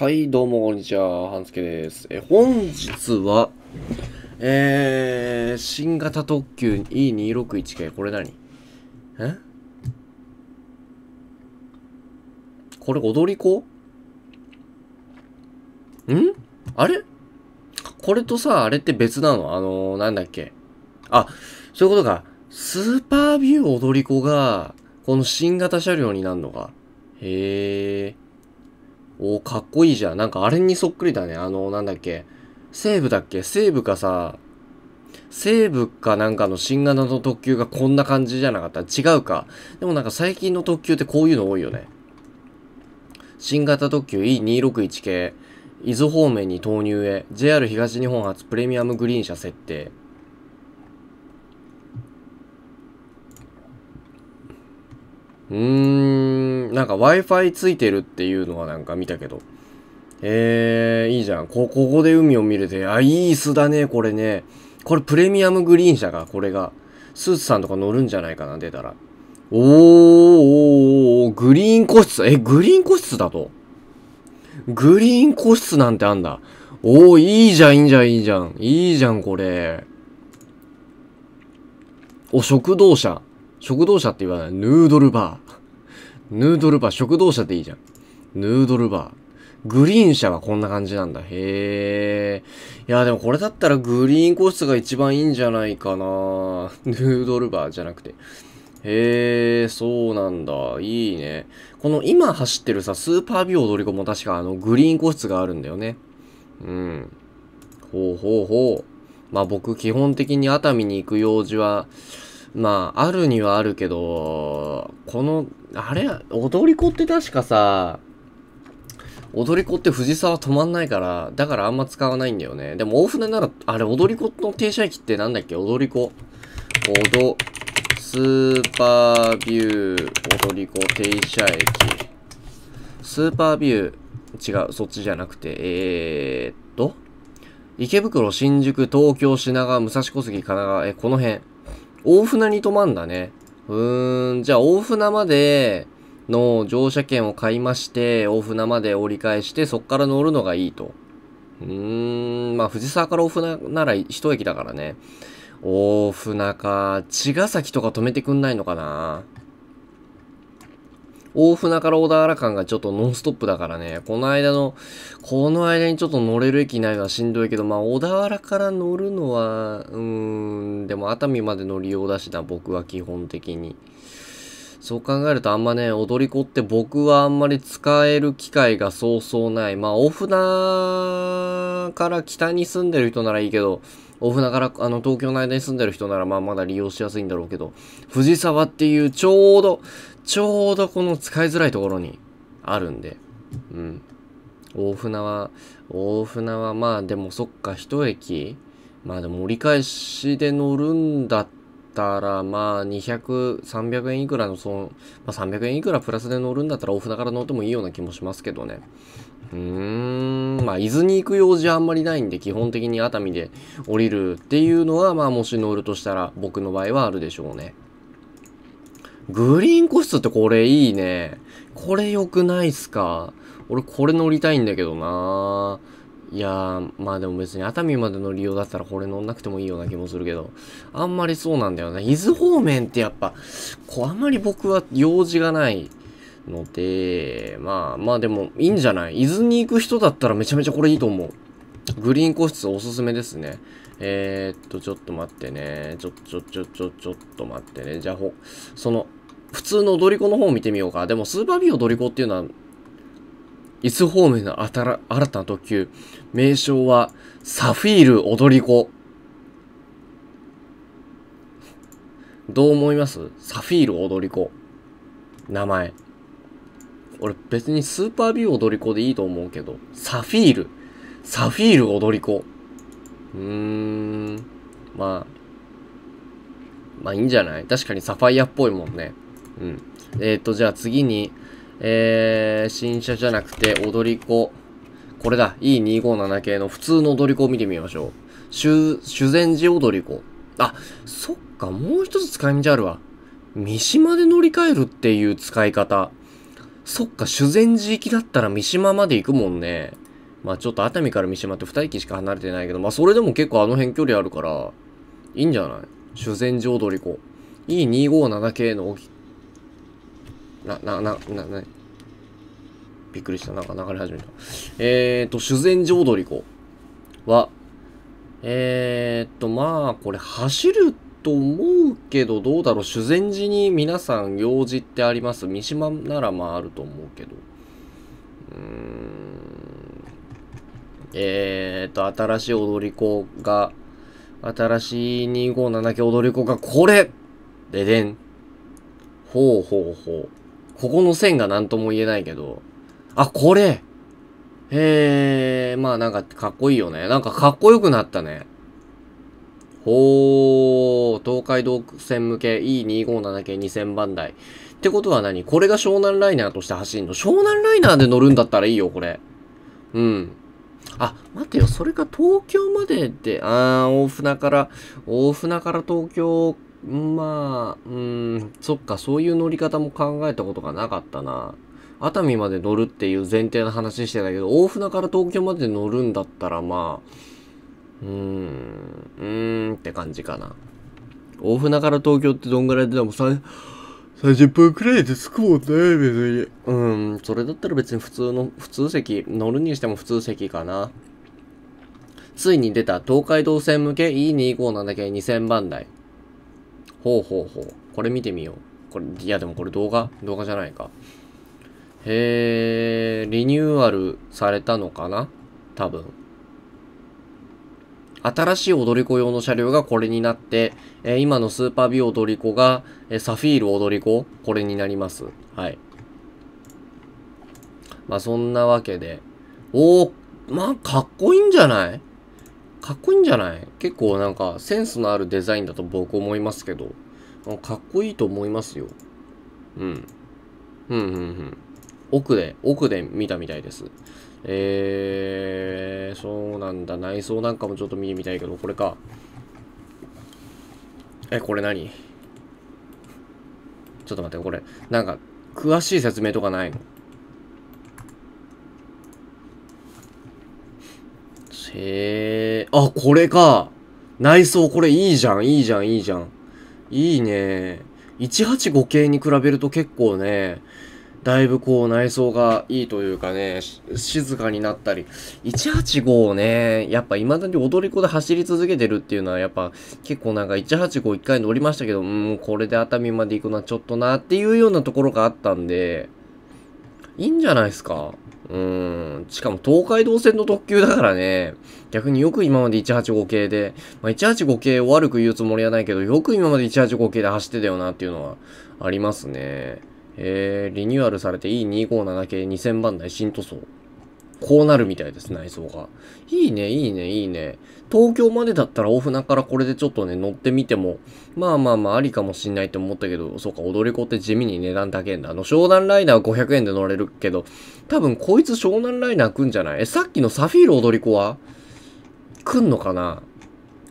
はい、どうも、こんにちは。半助です。え、本日は、えー、新型特急 E261 系、これ何えこれ踊り子んあれこれとさ、あれって別なのあのー、なんだっけあ、そういうことか。スーパービュー踊り子が、この新型車両になるのか。へえ。ー。おお、かっこいいじゃん。なんかあれにそっくりだね。あの、なんだっけ。西武だっけ西武かさ、西武かなんかの新型の特急がこんな感じじゃなかった違うか。でもなんか最近の特急ってこういうの多いよね。新型特急 E261 系、伊豆方面に投入へ、JR 東日本発プレミアムグリーン車設定。うーん、なんか Wi-Fi ついてるっていうのはなんか見たけど。えー、いいじゃん。こ、ここで海を見れて。あ、いい椅子だね、これね。これプレミアムグリーン車か、これが。スーツさんとか乗るんじゃないかな、出たら。おー、おーグリーン個室。え、グリーン個室だと。グリーン個室なんてあんだ。おー、いいじゃん、いいじゃん、いいじゃん。いいじゃん、これ。お、食堂車。食堂車って言わない。ヌードルバー。ヌードルバー、食堂車でいいじゃん。ヌードルバー。グリーン車はこんな感じなんだ。へえ。いや、でもこれだったらグリーン個室が一番いいんじゃないかな。ヌードルバーじゃなくて。へえ、そうなんだ。いいね。この今走ってるさ、スーパービオドリコも確かあの、グリーン個室があるんだよね。うん。ほうほうほう。まあ僕、基本的に熱海に行く用事は、まあ、あるにはあるけど、この、あれ、踊り子って確かさ、踊り子って藤沢止まんないから、だからあんま使わないんだよね。でも大船なら、あれ、踊り子の停車駅ってなんだっけ踊り子。踊、スーパービュー、踊り子停車駅。スーパービュー、違う、そっちじゃなくて、えー、っと、池袋、新宿、東京、品川、武蔵小杉、神奈川、え、この辺。大船に泊まんだね。うーん、じゃあ大船までの乗車券を買いまして、大船まで折り返して、そっから乗るのがいいと。うーん、まあ藤沢から大船なら一駅だからね。大船か。茅ヶ崎とか止めてくんないのかな大船から小田原間がちょっとノンストップだからね、この間の、この間にちょっと乗れる駅ないのはしんどいけど、まあ、小田原から乗るのは、うーん、でも熱海まで乗りようだしな、僕は基本的に。そう考えるとあんまね、踊り子って僕はあんまり使える機会がそうそうない。まあ、お船から北に住んでる人ならいいけど、大船からあの東京の間に住んでる人ならまあまだ利用しやすいんだろうけど、藤沢っていうちょうど、ちょうどこの使いづらいところにあるんで、うん。大船は、大船はまあでもそっか、一駅。まあでも折り返しで乗るんだったら、まあ200、300円いくらの損、まあ300円いくらプラスで乗るんだったら大船から乗ってもいいような気もしますけどね。うーん、まあ伊豆に行く用事あんまりないんで、基本的に熱海で降りるっていうのは、まあもし乗るとしたら僕の場合はあるでしょうね。グリーン個室ってこれいいね。これ良くないっすか俺これ乗りたいんだけどないやー、まあでも別に熱海までの利用だったらこれ乗んなくてもいいような気もするけど、あんまりそうなんだよね。伊豆方面ってやっぱ、こうあんまり僕は用事がないので、まあまあでもいいんじゃない伊豆に行く人だったらめちゃめちゃこれいいと思う。グリーン個室おすすめですね。えー、っと、ちょっと待ってね。ちょ、ちょ、ちょ、ちょ、ちょっと待ってね。じゃあ、ほ、その、普通の踊り子の方を見てみようか。でも、スーパービー踊り子っていうのは、いつ方面の新たな特急。名称は、サフィール踊り子。どう思いますサフィール踊り子。名前。俺別にスーパービュー踊り子でいいと思うけど、サフィール。サフィール踊り子。うーん。まあ。まあいいんじゃない確かにサファイアっぽいもんね。うん。えっ、ー、と、じゃあ次に、えー、新車じゃなくて、踊り子。これだ。E257 系の普通の踊り子を見てみましょう。修、修善寺踊り子。あ、そっか、もう一つ使い道あるわ。三島で乗り換えるっていう使い方。そっか、修善寺行きだったら三島まで行くもんね。まあちょっと熱海から三島って二駅しか離れてないけど、まあそれでも結構あの辺距離あるから、いいんじゃない修善寺踊り子。E257 系のな、な、な、な、な、びっくりした。なんか流れ始めた。えーと、修善寺踊り子は、えーと、まあ、これ走ると思うけど、どうだろう。修善寺に皆さん用事ってあります三島ならまああると思うけど。うーん。えーと、新しい踊り子が、新しい257系踊り子がこれででん。ほうほうほう。ここの線が何とも言えないけど。あ、これへえ、まあなんかかっこいいよね。なんかかっこよくなったね。ほー、東海道線向け E257 系2000番台。ってことは何これが湘南ライナーとして走るの湘南ライナーで乗るんだったらいいよ、これ。うん。あ、待てよ、それか東京までって、あー、大船から、大船から東京まあ、うん、そっか、そういう乗り方も考えたことがなかったな。熱海まで乗るっていう前提の話してたけど、大船から東京まで乗るんだったら、まあ、うーん、うーんって感じかな。大船から東京ってどんぐらいででも3、30分くらいで着くもんね、別に。うん、それだったら別に普通の、普通席、乗るにしても普通席かな。ついに出た東海道線向け E25 なんだけど2000番台。ほうほうほう。これ見てみよう。これ、いやでもこれ動画動画じゃないか。へー、リニューアルされたのかな多分。新しい踊り子用の車両がこれになって、えー、今のスーパービー踊り子が、えー、サフィール踊り子、これになります。はい。まあ、そんなわけで。おー、まあ、かっこいいんじゃないかっこいいんじゃない結構なんかセンスのあるデザインだと僕思いますけど、かっこいいと思いますよ。うん。うんうんうん。奥で、奥で見たみたいです。えー、そうなんだ。内装なんかもちょっと見てみたいけど、これか。え、これ何ちょっと待って、これ。なんか、詳しい説明とかないのへえ。あ、これか。内装これいいじゃん、いいじゃん、いいじゃん。いいね。185系に比べると結構ね、だいぶこう内装がいいというかね、静かになったり。185をね、やっぱ未だに踊り子で走り続けてるっていうのはやっぱ結構なんか185一回乗りましたけど、うん、これで熱海まで行くのはちょっとなっていうようなところがあったんで、いいんじゃないですか。うーん。しかも東海道線の特急だからね、逆によく今まで185系で、まあ、185系を悪く言うつもりはないけど、よく今まで185系で走ってたよなっていうのはありますね。えー、リニューアルされて E257 系2000番台新塗装。こうなるみたいです内装がいいねいいねいいね東京までだったら大船からこれでちょっとね乗ってみてもまあまあまあありかもしんないと思ったけどそうか踊り子って地味に値段高いんだあの湘南ライナー500円で乗れるけど多分こいつ湘南ライナー来んじゃないえさっきのサフィール踊り子は来んのかな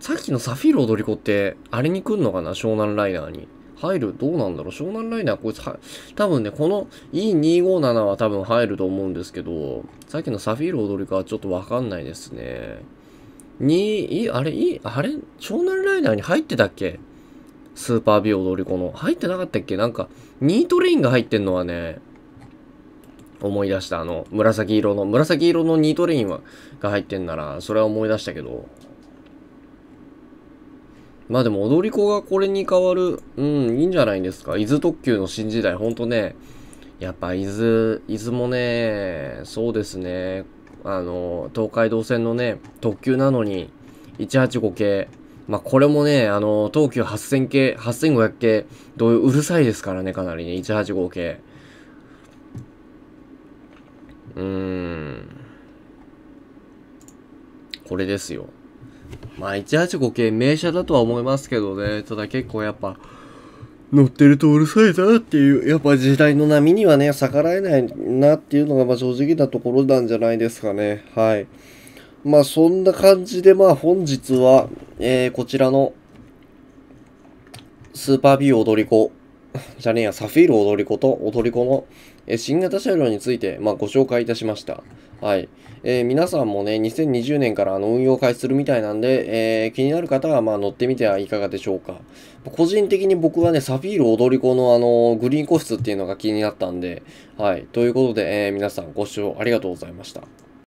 さっきのサフィール踊り子ってあれに来んのかな湘南ライナーに入るどうなんだろう湘南ライナーこいつは、多分ね、この E257 は多分入ると思うんですけど、さっきのサフィール踊りかはちょっとわかんないですね。に、あれ、い、あれ湘南ライナーに入ってたっけスーパービオ踊り子の。入ってなかったっけなんか、ニートレインが入ってんのはね、思い出した。あの、紫色の、紫色のニートレインはが入ってんなら、それは思い出したけど。まあでも踊り子がこれに変わる、うん、いいんじゃないですか。伊豆特急の新時代、ほんとね、やっぱ伊豆、伊豆もね、そうですね、あの、東海道線のね、特急なのに、185系、まあこれもね、あの、東急8000系、8500系、どういう、うるさいですからね、かなりね、185系。うーん。これですよ。まあ185系名車だとは思いますけどね、ただ結構やっぱ、乗ってるとうるさいなっていう、やっぱ時代の波にはね、逆らえないなっていうのがまあ正直なところなんじゃないですかね。はい。まあそんな感じで、まあ本日は、えー、こちらのスーパービュー踊り子 じゃねえや、サフィール踊り子と踊り子の、え新型車両について、まあ、ご紹介いたしました。はい。えー、皆さんもね、2020年からあの運用開始するみたいなんで、えー、気になる方はまあ乗ってみてはいかがでしょうか。個人的に僕はね、サフィール踊り子のあのグリーン個室っていうのが気になったんで、はい。ということで、えー、皆さんご視聴ありがとうございました。